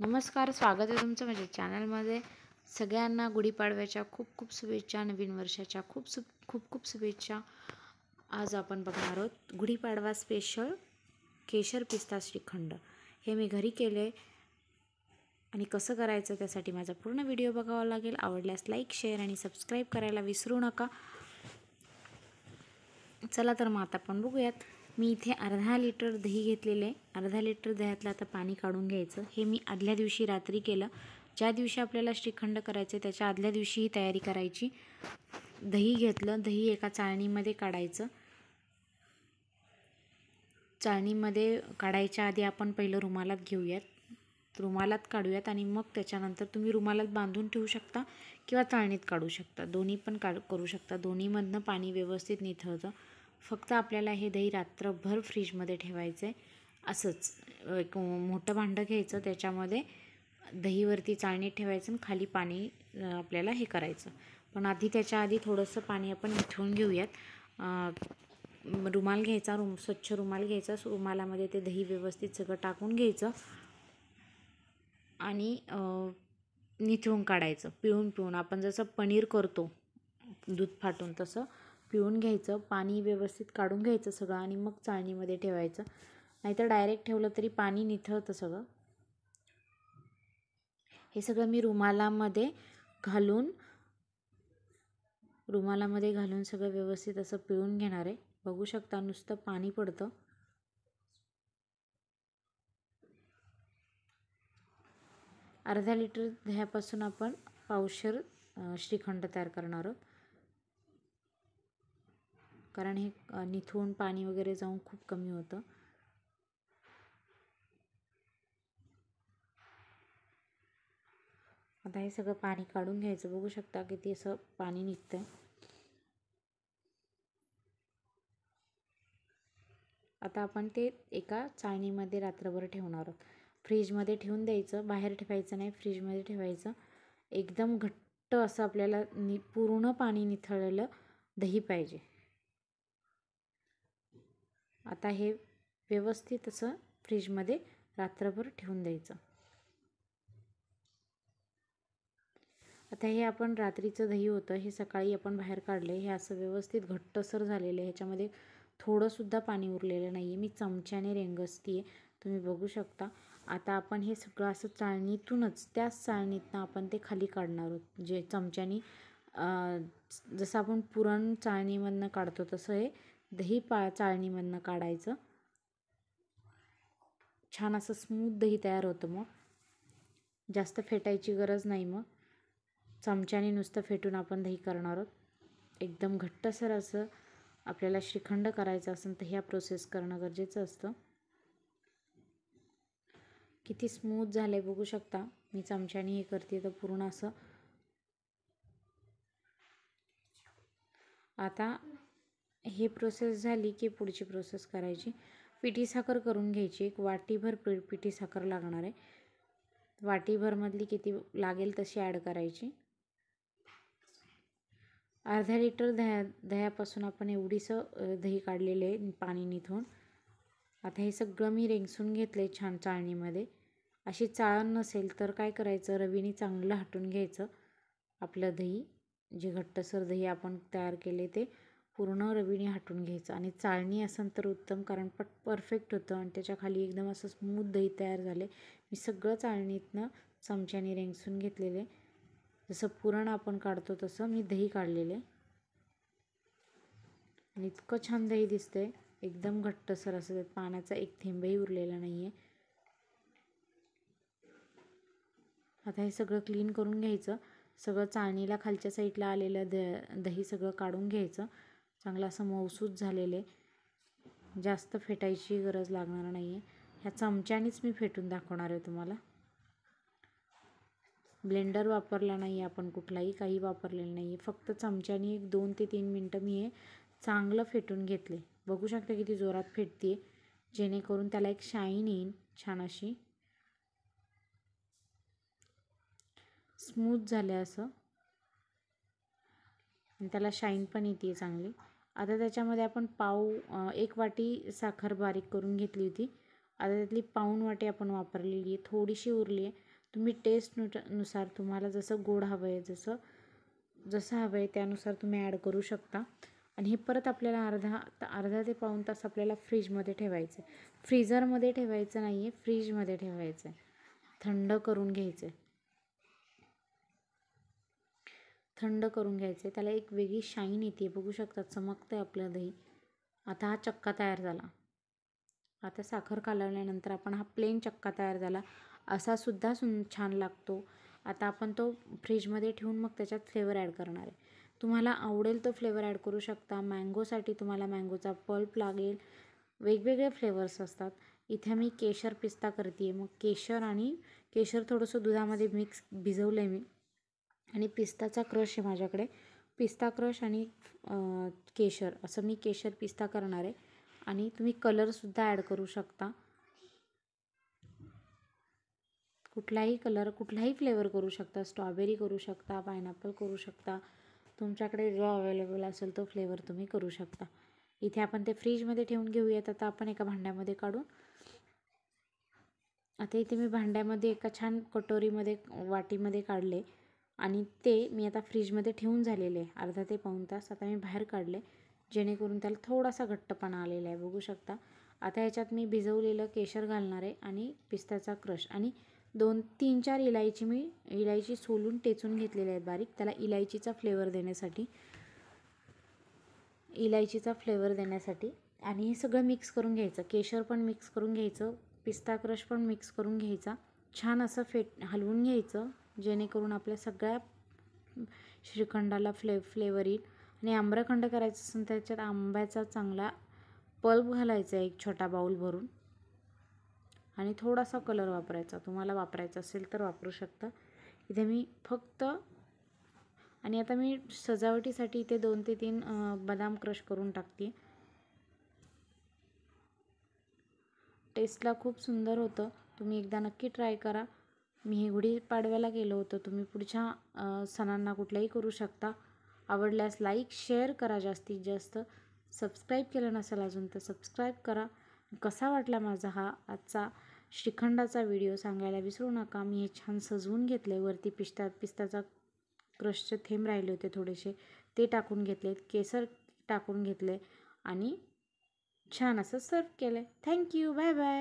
नमस्कार स्वागत आहे तुमचं माझ्या चॅनलमध्ये सगळ्यांना गुढीपाडव्याच्या खूप खूप शुभेच्छा नवीन वर्षाच्या खूप सु खूप खूप शुभेच्छा आज आपण बघणार आहोत गुढीपाडवा स्पेशल केशर पिस्ता श्रीखंड हे मी घरी केले आणि कसं करायचं त्यासाठी माझा पूर्ण व्हिडिओ बघावा लागेल आवडल्यास लाईक शेअर आणि सबस्क्राईब करायला विसरू नका चला तर मग आता आपण बघूयात मी इथे अर्धा लिटर दही घेतलेले आहे अर्धा लिटर दह्यातलं आता पाणी काढून घ्यायचं हे मी आदल्या दिवशी रात्री केलं ज्या दिवशी आपल्याला श्रीखंड करायचं त्याच्या आदल्या दिवशी ही तयारी करायची दही घेतलं दही एका चाळणीमध्ये काढायचं चाळणीमध्ये काढायच्या आधी आपण पहिलं रुमालात घेऊयात रुमालात काढूयात आणि मग त्याच्यानंतर तुम्ही रुमालात बांधून ठेवू शकता किंवा चाळणीत काढू शकता दोन्ही पण काढ करू शकता दोन्हीमधनं पाणी व्यवस्थित निथळतं फक्त आपल्याला हे दही रात्रभर फ्रीजमध्ये ठेवायचं आहे असंच एक मोठं भांडं घ्यायचं त्याच्यामध्ये दहीवरती चाळणीत ठेवायचं आणि खाली पाणी आपल्याला हे करायचं पण आधी त्याच्या आधी थोडंसं पाणी आपण निथळून घेऊयात रुमाल घ्यायचा रुम स्वच्छ रुमाल घ्यायचा रुमालामध्ये ते दही व्यवस्थित सगळं टाकून घ्यायचं आणि निथळून काढायचं पिळून पिळून आपण जसं पनीर करतो दूध फाटून तसं पिळून घ्यायचं पाणी व्यवस्थित काढून घ्यायचं सगळं आणि मग चाळणीमध्ये ठेवायचं नाहीतर डायरेक्ट ठेवलं तरी पाणी निथळतं सगळं हे सगळं मी रुमालामध्ये घालून रुमालामध्ये घालून सगळं व्यवस्थित असं पिळून घेणार आहे बघू शकता नुसतं पाणी पडतं अर्धा लिटर दह्यापासून आपण पावशर श्रीखंड तयार करणार आहोत कारण हे निथून पाणी वगैरे जाऊन खूप कमी होतं आता हे सगळं पाणी काढून घ्यायचं बघू शकता किती असं पाणी निघतं आता आपण ते एका चायनीमध्ये रात्रभर ठेवणार आहोत फ्रीजमध्ये ठेवून द्यायचं बाहेर ठेवायचं नाही फ्रीजमध्ये ठेवायचं एकदम घट्ट असं आपल्याला नि पूर्ण पाणी निथळलेलं दही पाहिजे आता हे व्यवस्थित असं फ्रीजमध्ये रात्रभर ठेवून द्यायचं आता हे आपण रात्रीचं दही होतं हे सकाळी आपण बाहेर काढले हे असं व्यवस्थित घट्टसर झालेलं आहे ह्याच्यामध्ये थोडंसुद्धा पाणी उरलेलं नाही आहे मी चमच्याने रेंगसती आहे तुम्ही बघू शकता आता आपण हे सगळं असं चाळणीतूनच त्याच चाळणीतनं आपण ते खाली काढणार आहोत जे चमच्याने जसं आपण पुरण चाळणीमधनं काढतो तसं हे दही पा चाळणीमधनं काढायचं छान असं स्मूथ दही तयार होतं मग जास्त फेटायची गरज नाही मग चमच्याने नुसतं फेटून आपण दही करणार आहोत एकदम घट्टसर असं आपल्याला श्रीखंड करायचं असेल तर ह्या प्रोसेस करणं गरजेचं असतं किती स्मूथ झालं आहे बघू शकता मी चमच्याने हे करते तर पूर्ण असं आता हे प्रोसेस झाली की पुढची प्रोसेस करायची पिठी साखर करून घ्यायची एक वाटीभर पि पिठी साखर लागणार आहे वाटीभरमधली किती लागेल तशी ॲड करायची अर्धा लिटर दह्या दह्यापासून आपण एवढीसं दही काढलेले आहे पाणी निथून आता हे सगळं मी रेंगसून घेतलं आहे छान चाळणीमध्ये अशी चाळण नसेल तर काय करायचं रवीने चांगलं हटून घ्यायचं आपलं दही जे घट्टसर दही आपण तयार केले ते पूर्ण रवीने हटून घ्यायचं आणि चाळणी असेल तर उत्तम कारण पट परफेक्ट होतं आणि त्याच्या खाली एकदम असं स्मूथ दही तयार झाले मी सगळं चाळणीतनं चमच्याने रेंगसून घेतलेले जसं पुरण आपण काढतो तसं मी दही काढलेले आणि इतकं छान दही दिसतंय एकदम घट्टसर असं त्यात पाण्याचा एक थेंबही उरलेला नाही आहे आता हे सगळं क्लीन करून घ्यायचं सगळं चाळणीला खालच्या साईडला आलेलं द दही सगळं काढून घ्यायचं चांगलं असं मऊसूत झालेले जास्त फेटायची गरज लागणार नाही आहे ह्या चमच्यानेच मी फेटून दाखवणार आहे तुम्हाला ब्लेंडर वापरला नाही आपण कुठलाही काही वापरलेलं नाही आहे फक्त चमच्याने एक दोन ते तीन मिनटं मी हे चांगलं फेटून घेतले बघू शकता किती जोरात फेटते जेणेकरून त्याला एक शाईन येईन छान अशी स्मूथ झालं आहे असं त्याला शाईन पण येते आहे चांगली आता त्याच्यामध्ये आपण पाव एक वाटी साखर बारीक करून घेतली होती आता त्यातली पाऊन वाटी आपण वापरलेली आहे थोडीशी उरली आहे तुम्ही नुट नुसार तुम्हाला जसं गोड हवं आहे जसं जसं हवं आहे त्यानुसार तुम्ही ॲड करू शकता आणि हे परत आपल्याला अर्धा अर्धा ते पाऊण तास आपल्याला फ्रीजमध्ये ठेवायचं आहे फ्रीझरमध्ये ठेवायचं नाही आहे फ्रीजमध्ये ठेवायचं आहे थंड करून घ्यायचं आहे थंड करून घ्यायचं आहे त्याला एक वेगळी शाईन येते बघू शकता चमकतं आहे आपलं दही आता हा चक्का तयार झाला आता साखर कालवल्यानंतर आपण हा प्लेन चक्का तयार झाला असा सुद्धा सुन छान लागतो आता आपण तो फ्रीजमध्ये ठेवून मग त्याच्यात फ्लेवर ॲड करणार आहे तुम्हाला आवडेल तो फ्लेवर ॲड करू शकता मँगोसाठी तुम्हाला मँगोचा पल्प लागेल वेगवेगळे फ्लेवर्स असतात इथे मी केशर पिस्ता करते आहे मग केशर आणि केशर थोडंसं दुधामध्ये मिक्स भिजवलं आहे मी आणि पिस्ताचा क्रश आहे माझ्याकडे पिस्ता क्रश आणि केशर असं मी केशर पिस्ता करणार आहे आणि तुम्ही कलरसुद्धा ॲड करू शकता कुठलाही कलर कुठलाही फ्लेवर करू शकता स्ट्रॉबेरी करू शकता पायनॅपल करू शकता तुमच्याकडे जो अवेलेबल असेल तो फ्लेवर तुम्ही करू शकता इथे आपण ते फ्रीजमध्ये ठेवून घेऊयात आता आपण एका भांड्यामध्ये काढून आता इथे मी भांड्यामध्ये एका छान कटोरीमध्ये वाटीमध्ये काढले आणि ते मी आता फ्रीजमध्ये ठेवून झालेले आहे अर्धा ते पाऊन तास आता मी बाहेर काढले जेणेकरून त्याला थोडासा घट्टपणा आलेला आहे बघू शकता आता ह्याच्यात मी भिजवलेलं केशर घालणार आहे आणि पिस्त्याचा क्रश आणि दोन तीन चार इलायची मी इलायची सोलून टेचून घेतलेली आहेत बारीक त्याला इलायचीचा फ्लेवर देण्यासाठी इलायचीचा फ्लेवर देण्यासाठी आणि हे सगळं मिक्स करून घ्यायचं केशर पण मिक्स करून घ्यायचं पिस्ता क्रश पण मिक्स करून घ्यायचा छान असं फेट हलवून घ्यायचं जेणेकरून आपल्या सगळ्या श्रीखंडाला फ्ले फ्लेवर येईल आणि आम्रखंड करायचं असेल त्याच्यात आंब्याचा चांगला पल्प घालायचा एक छोटा बाऊल भरून आणि थोडासा कलर वापरायचा तुम्हाला वापरायचा असेल तर वापरू शकता इथे मी फक्त आणि आता मी सजावटीसाठी इथे दोन ते तीन बदाम क्रश करून टाकते टेस्टला खूप सुंदर होतं तुम्ही एकदा नक्की ट्राय करा मी हे गुढीपाडव्याला गेलो होतं तुम्ही पुढच्या सणांना कुठल्याही करू शकता आवडल्यास लाईक शेअर करा जास्तीत जास्त सबस्क्राईब केलं नसेल अजून तर सबस्क्राईब करा कसा वाटला माझा हा आजचा श्रीखंडाचा व्हिडिओ सांगायला विसरू नका मी हे छान सजवून घेतले वरती पिस्ता पिस्ताचा क्रशचे थेंब राहिले होते थोडेसे ते टाकून घेतले केसर टाकून घेतले आणि छान असं सर्व केलं थँक्यू बाय बाय